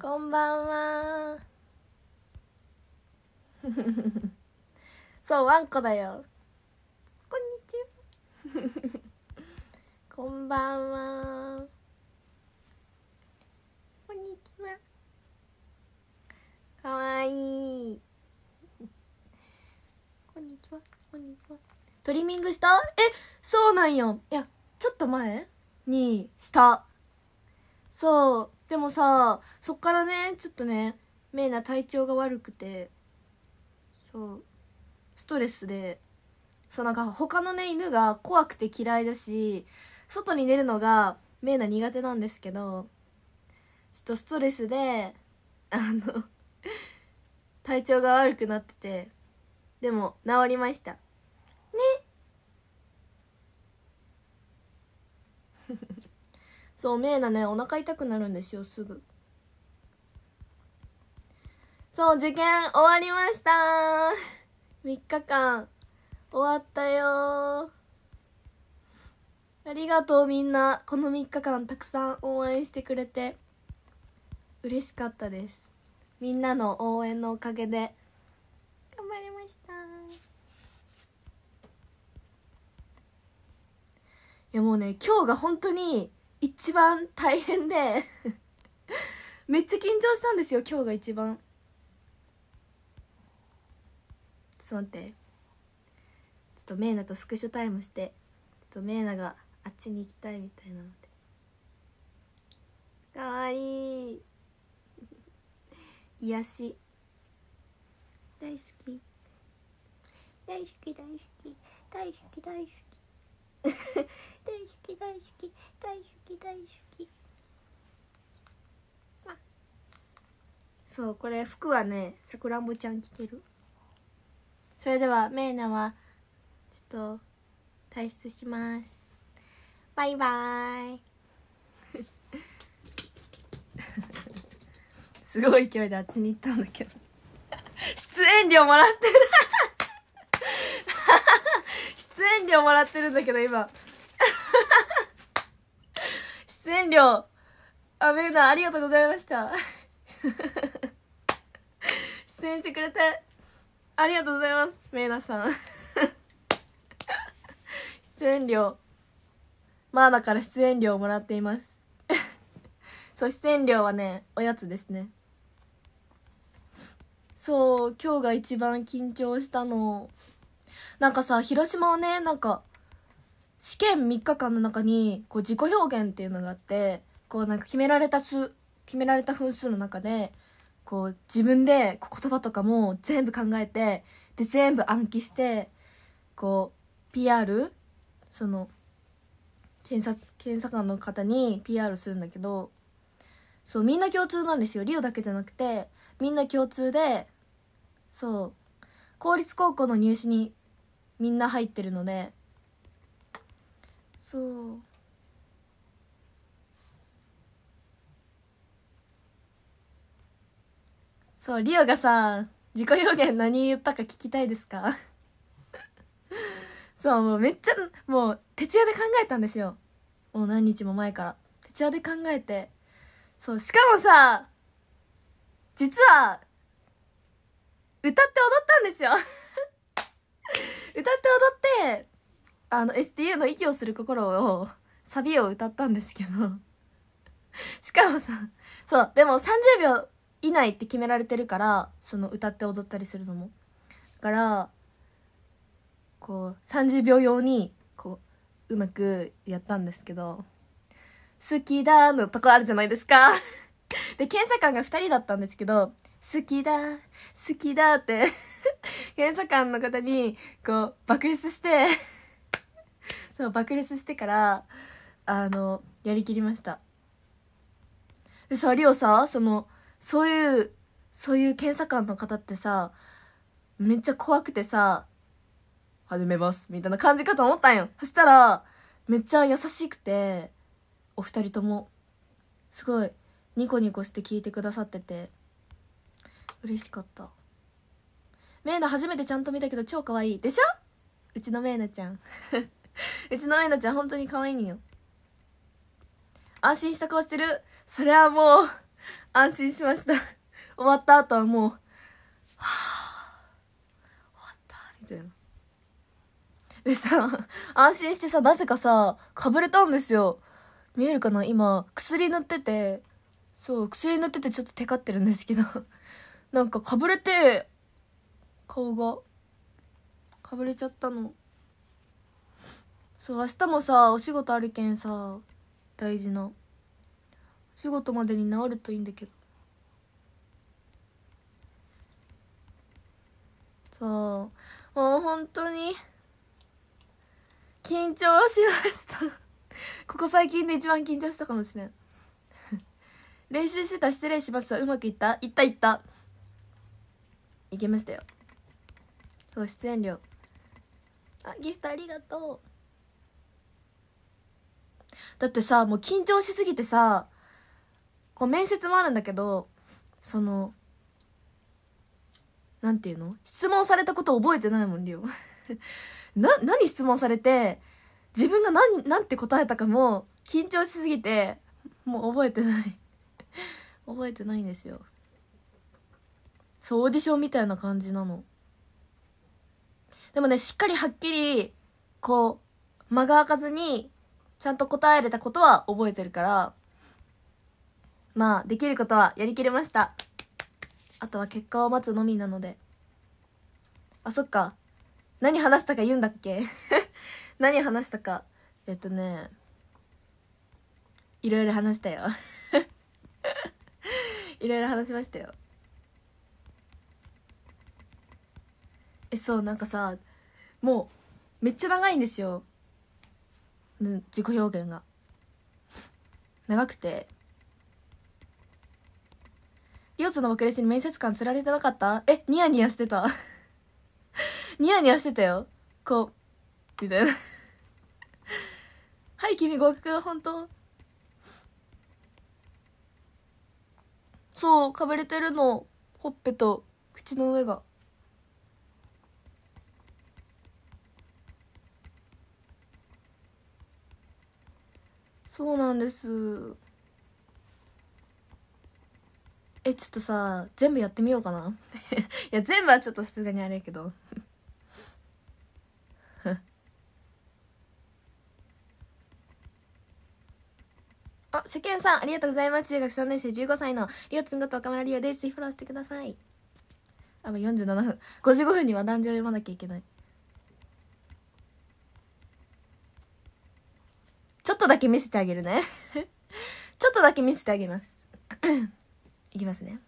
こんばんはそうわんこだよこんにちはこんばんはこんにちはかわいいこんにちはこんにちはトリミングしたえそうなんよいやちょっと前にしたそうでもさそっからねちょっとねメイナ体調が悪くてそうストレスでそうなんか他のね犬が怖くて嫌いだし外に出るのがメイナ苦手なんですけどちょっとストレスであの体調が悪くなっててでも治りましたそうメーナねお腹痛くなるんですよすぐそう受験終わりました3日間終わったよありがとうみんなこの3日間たくさん応援してくれて嬉しかったですみんなの応援のおかげで頑張りましたいやもうね今日が本当に一番大変で めっちゃ緊張したんですよ今日が一番ちょっと待ってちょっとメイナとスクショタイムしてちょっとメイナがあっちに行きたいみたいなのでかわいい 癒し大好き大好き大好き大好き大好き 大好き大好き大好き大好きそうこれ服はねさくらんぼちゃん着てるそれではメいナはちょっと退出しますバイバーイ すごい勢いであっちに行ったんだけど 出演料もらってない出演料もらってるんだけど今 出演料アベーナありがとうございました 出演してくれてありがとうございますメイナさん 出演料まあだから出演料もらっていますそう出演料はねおやつですねそう今日が一番緊張したのなんかさ、広島はね、なんか、試験3日間の中に、こう、自己表現っていうのがあって、こう、なんか決められた数、決められた分数の中で、こう、自分で言葉とかも全部考えて、で、全部暗記して、こう、PR? その、検査、検査官の方に PR するんだけど、そう、みんな共通なんですよ。リオだけじゃなくて、みんな共通で、そう、公立高校の入試にみんな入ってるのでそうそうリオがさ自己表現何言ったか聞きたいですか そうもうめっちゃもう徹夜で考えたんですよもう何日も前から徹夜で考えてそうしかもさ実は歌って踊ったんですよ歌って踊ってあの STU の息をする心をサビを歌ったんですけど しかもさそうでも30秒以内って決められてるからその歌って踊ったりするのもだからこう30秒用にこううまくやったんですけど「好きだ」のとこあるじゃないですか で検査官が2人だったんですけど「好きだ好きだ」って 検査官の方に、こう、爆裂して そう、爆裂してから、あの、やりきりました。でさ、リオさ、その、そういう、そういう検査官の方ってさ、めっちゃ怖くてさ、始めます、みたいな感じかと思ったんよ。そしたら、めっちゃ優しくて、お二人とも、すごい、ニコニコして聞いてくださってて、嬉しかった。メイナ初めてちゃんと見たけど超可愛いでしょうちのメイナちゃん うちのメイナちゃん本当に可愛いのよ安心した顔してるそれはもう安心しました終わった後はもうはぁ、終わったみたいなでさ安心してさなぜかさかぶれたんですよ見えるかな今薬塗っててそう薬塗っててちょっとテカってるんですけどなんかかぶれて顔がかぶれちゃったのそう明日もさお仕事あるけんさ大事なお仕事までに治るといいんだけどそうもう本当に緊張しましたここ最近で一番緊張したかもしれん練習してた失礼しますうまくいったいったいったいけましたよご出演料あギフトありがとうだってさもう緊張しすぎてさこう面接もあるんだけどそのなんていうの質問されたこと覚えてないもんりょ な何質問されて自分が何何て答えたかも緊張しすぎてもう覚えてない 覚えてないんですよそうオーディションみたいな感じなのでもね、しっかりはっきり、こう、間が空かずに、ちゃんと答えれたことは覚えてるから、まあ、できることはやりきれました。あとは結果を待つのみなので。あ、そっか。何話したか言うんだっけ 何話したか。えっとね、いろいろ話したよ いろいろ話しましたよ。えそうなんかさもうめっちゃ長いんですよ、うん、自己表現が長くてリオツの爆裂に面接官釣られてなかったえニヤニヤしてた ニヤニヤしてたよこうみたいな はい君合格本当そうかぶれてるのほっぺと口の上が。そうなんですえちょっとさ全部やってみようかな いや全部はちょっとさすがにあれやけど あ、世間さん、ありがとうございます。中学3年生15歳のりおつんこと岡村りおです。ぜひフォローしてください。あ、47分。55分には壇上読まなきゃいけない。とだけ見せてあげるね ちょっとだけ見せてあげます いきますね。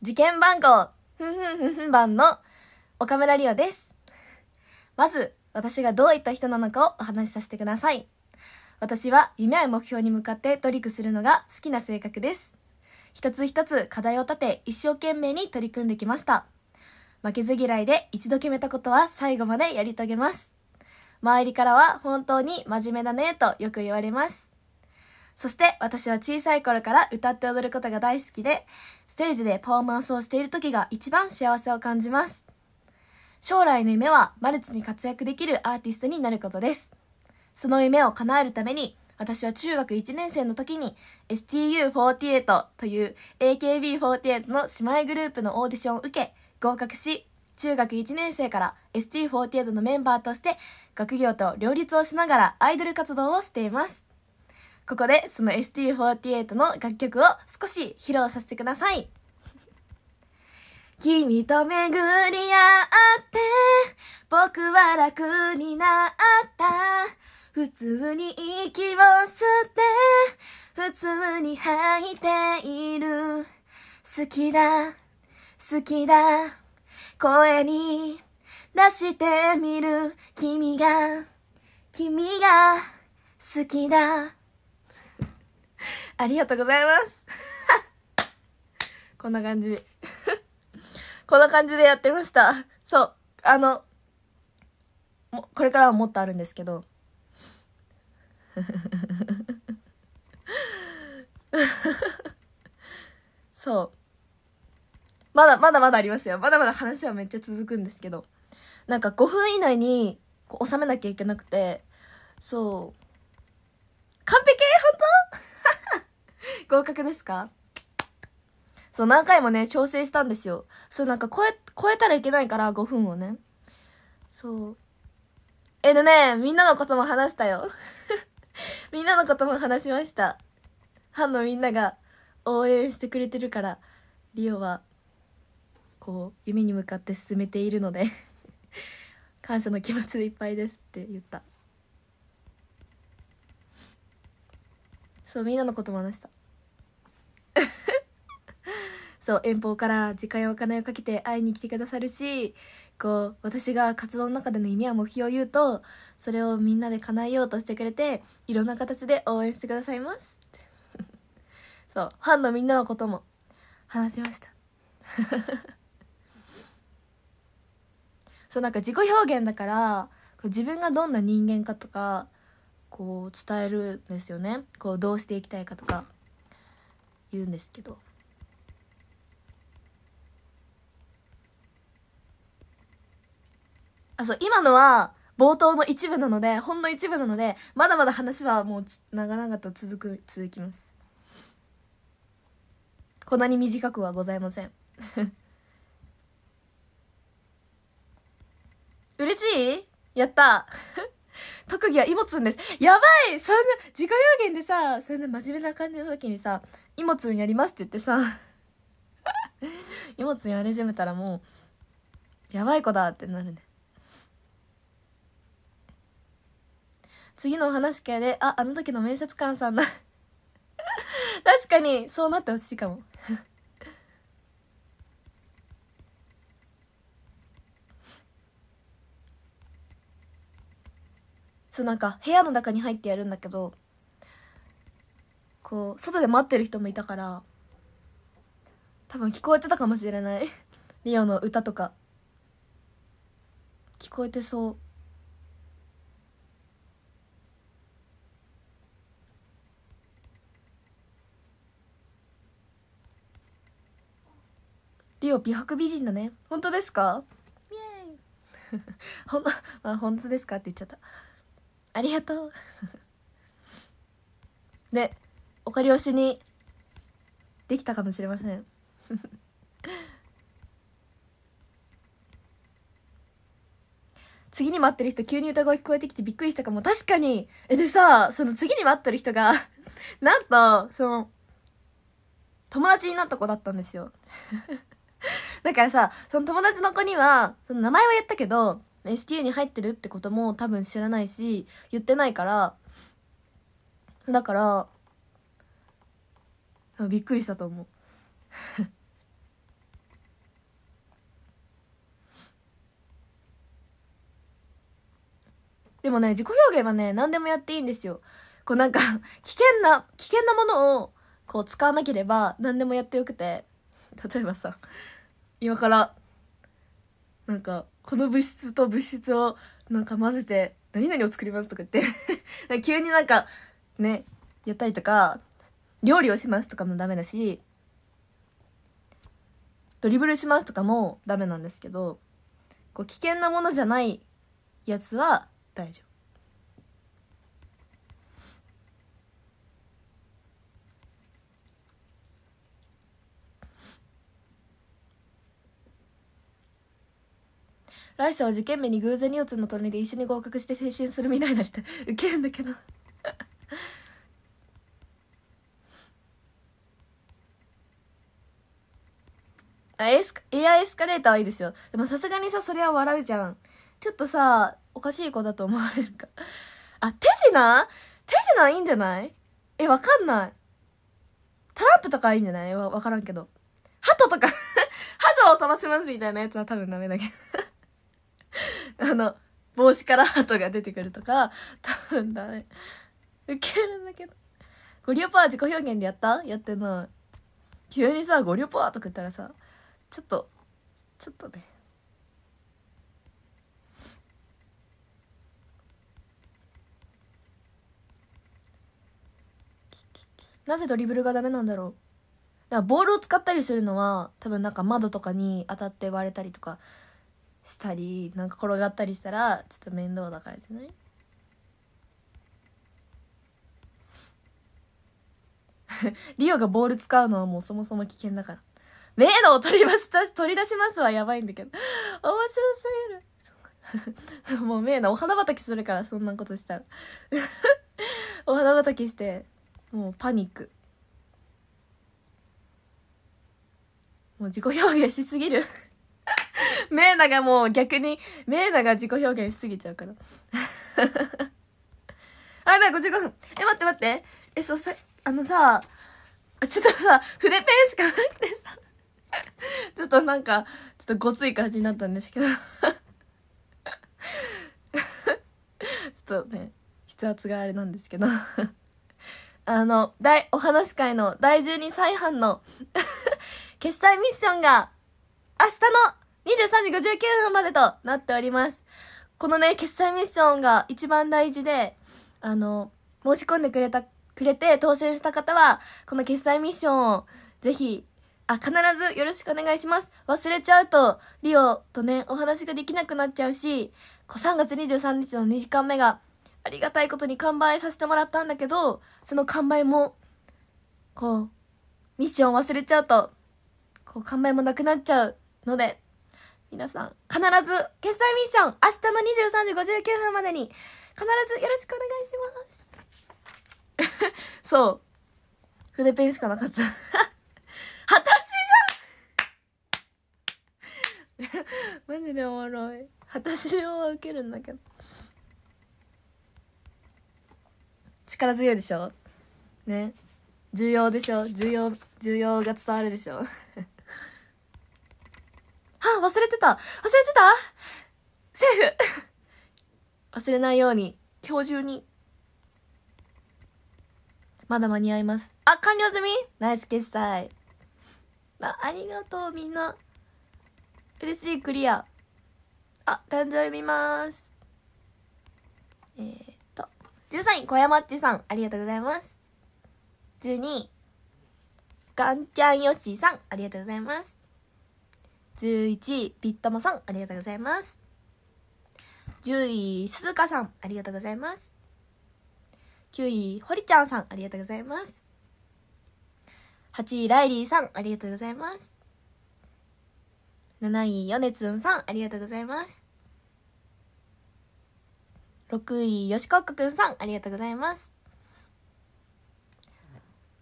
事件番号、ふんふんふんふん番の岡村里央です。まず、私がどういった人なのかをお話しさせてください。私は夢や目標に向かってトリックするのが好きな性格です。一つ一つ課題を立て一生懸命に取り組んできました。負けず嫌いで一度決めたことは最後までやり遂げます。周りからは本当に真面目だねとよく言われます。そして私は小さい頃から歌って踊ることが大好きで、ステージでパフォーマンスをしている時が一番幸せを感じます。将来の夢はマルチに活躍できるアーティストになることです。その夢を叶えるために、私は中学1年生の時に STU48 という AKB48 の姉妹グループのオーディションを受け合格し中学1年生から ST48 のメンバーとして学業と両立をしながらアイドル活動をしています。ここでその ST48 の楽曲を少し披露させてください。君と巡り合って僕は楽になった普通に息を吸って普通に吐いている好きだ好きだ声に出してみる君が君が好きだありがとうございますこんな感じこんな感じでやってましたそうあのこれからはもっとあるんですけど そうまだ、まだまだありますよ。まだまだ話はめっちゃ続くんですけど。なんか5分以内に収めなきゃいけなくて、そう。完璧本当 合格ですかそう、何回もね、調整したんですよ。そう、なんか超え、超えたらいけないから、5分をね。そう。え、でね、みんなのことも話したよ。みんなのことも話しました。ファンのみんなが応援してくれてるから、リオはこう夢に向かって進めているので 感謝の気持ちでいっぱいですって言ったそうみんなのことも話した そう遠方から時間やお金をかけて会いに来てくださるしこう私が活動の中での夢や目標を言うとそれをみんなで叶えようとしてくれていろんな形で応援してくださいます そうファンのみんなのことも話しましたそうなんか自己表現だから自分がどんな人間かとかこう伝えるんですよねこうどうしていきたいかとか言うんですけどあそう今のは冒頭の一部なのでほんの一部なのでまだまだ話はもう長々と続く続きますこんなに短くはございません嬉しいやった 特技は芋つんです。やばいそんな、自己表現でさ、そんな真面目な感じの時にさ、芋つんやりますって言ってさ、芋つんやり始めたらもう、やばい子だってなるね。次のお話系で、あ、あの時の面接官さんだ。確かに、そうなってほしいかも。そうなんか部屋の中に入ってやるんだけどこう外で待ってる人もいたから多分聞こえてたかもしれない リオの歌とか聞こえてそうリオ美白美人だね本当ですかイエーイ ほん、ま あ、本当ですかって言っちゃったありがとうで お借りをしにできたかもしれません 次に待ってる人急に歌声聞こえてきてびっくりしたかも確かにえでさその次に待ってる人が なんとその友達になった子だったんですよだからさその友達の子にはその名前は言ったけど STU に入ってるってことも多分知らないし言ってないからだからびっくりしたと思う でもね自己表現はね何でもやっていいんですよこうなんか危険な危険なものをこう使わなければ何でもやってよくて例えばさ今からなんかこの物質と物質をなんか混ぜて何々を作りますとか言って 急になんかねやったりとか料理をしますとかもダメだしドリブルしますとかもダメなんですけどこう危険なものじゃないやつは大丈夫。来世は受験目に偶然に打つの隣で一緒に合格して青春する未来になりたい受けるんだけど あエスエアエスカレーターはいいですよでもさすがにさそれは笑うじゃんちょっとさおかしい子だと思われるかあ手品手品いいんじゃないえわかんないトランプとかいいんじゃないわ分からんけど鳩とか鳩 を飛ばせますみたいなやつは多分ダメだけどあの、帽子からハートが出てくるとか、多分だね。ウケるんだけど。ゴリオパー自己表現でやったやってない。急にさ、ゴリオパーとか言ったらさ、ちょっと、ちょっとね。なぜドリブルがダメなんだろうだからボールを使ったりするのは多分なんか窓とかに当たって割れたりとかしたりなんか転がったりしたらちょっと面倒だからじゃない リオがボール使うのはもうそもそも危険だから。迷路を取りました、取り出しますはやばいんだけど。面白すぎる。もう迷路お花畑するから、そんなことしたら。お花畑して、もうパニック。もう自己表現しすぎるメーナがもう逆に、メーナが自己表現しすぎちゃうから。あ、やばい、55分。え、待って待って。え、そうさ、あのさ、ちょっとさ、筆ペンしかなくてさ、ちょっとなんか、ちょっとごつい感じになったんですけど。ちょっとね、筆圧があれなんですけど。あの、大、お話し会の第12再販の 決済ミッションが、明日の23時59分までとなっております。このね、決済ミッションが一番大事で、あの、申し込んでくれた、くれて当選した方は、この決済ミッションをぜひ、あ、必ずよろしくお願いします。忘れちゃうと、リオとね、お話ができなくなっちゃうし、こう3月23日の2時間目が、ありがたいことに完売させてもらったんだけど、その完売も、こう、ミッション忘れちゃうと、こう、完売もなくなっちゃうので、皆さん、必ず、決済ミッション、明日の23時59分までに、必ずよろしくお願いします。そう。筆ペンしかなかった。果たしじゃん マジでおもろい。果たしをは受けるんだけど。力強いでしょね。重要でしょ重要、重要が伝わるでしょ忘れてた忘れてたセーフ忘れないように、今日中に。まだ間に合います。あ、完了済みナイス決済。あ、ありがとう、みんな。嬉しい、クリア。あ、誕生日見ます。えー、っと、13位、小山っちさん、ありがとうございます。12位、ガンちゃんよしさん、ありがとうございます。11位、ビットモさん、ありがとうございます。10位、鈴鹿さん、ありがとうございます。9位、堀ちゃんさん、ありがとうございます。8位、ライリーさん、ありがとうございます。7位、ヨネツンさん、ありがとうございます。6位、吉川くんさん、ありがとうございます。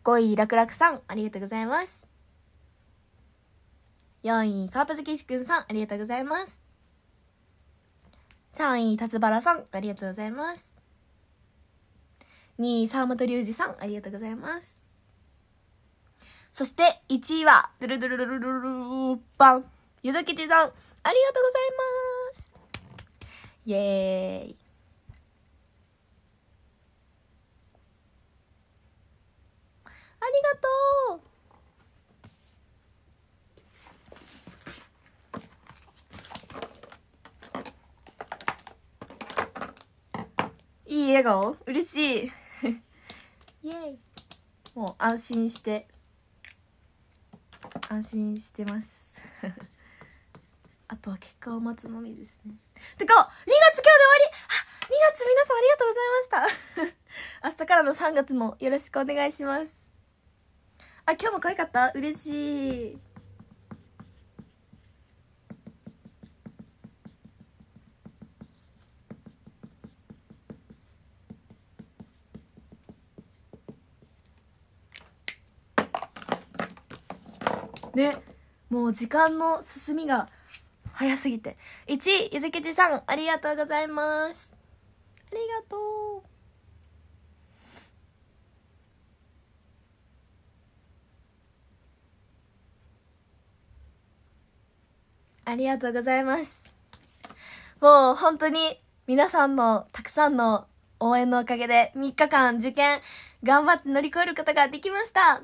5位、らくらくさん、ありがとうございます。4位、カープ好きしくんさん、ありがとうございます。3位、辰原さん、ありがとうございます。2位、沢本隆二さん、ありがとうございます。そして、1位は、ドゥルドゥルドゥルドゥルルパン、ゆずきちさん、ありがとうございます。イェーイ。ありがとういい笑顔嬉しいイエイもう安心して安心してますあとは結果を待つのみですねてか2月今日で終わりあ2月皆さんありがとうございました明日からの3月もよろしくお願いしますあ今日も可愛かった嬉しいねもう時間の進みが早すぎて1位ゆずきちさんありがとうございますありがとうありがとうございますもう本当に皆さんのたくさんの応援のおかげで3日間受験頑張って乗り越えることができました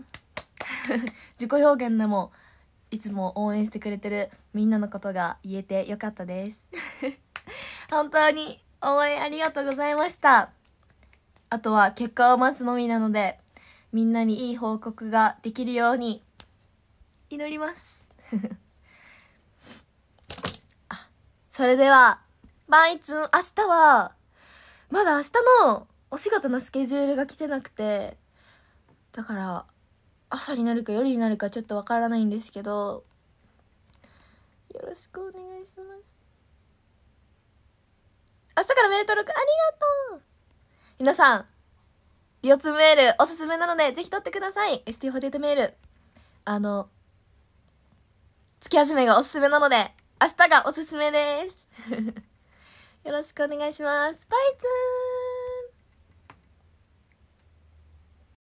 自己表現でもいつも応援してくれてるみんなのことが言えてよかったです 本当に応援ありがとうございましたあとは結果を待つのみなのでみんなにいい報告ができるように祈ります それではバイツン明日はまだ明日のお仕事のスケジュールが来てなくてだから朝になるか夜になるかちょっとわからないんですけどよろしくお願いします明日からメール登録ありがとう皆さんリオツメールおすすめなのでぜひ取ってください ST ホテトメールあの月始めがおすすめなので明日がおすすめです よろしくお願いしますバイツー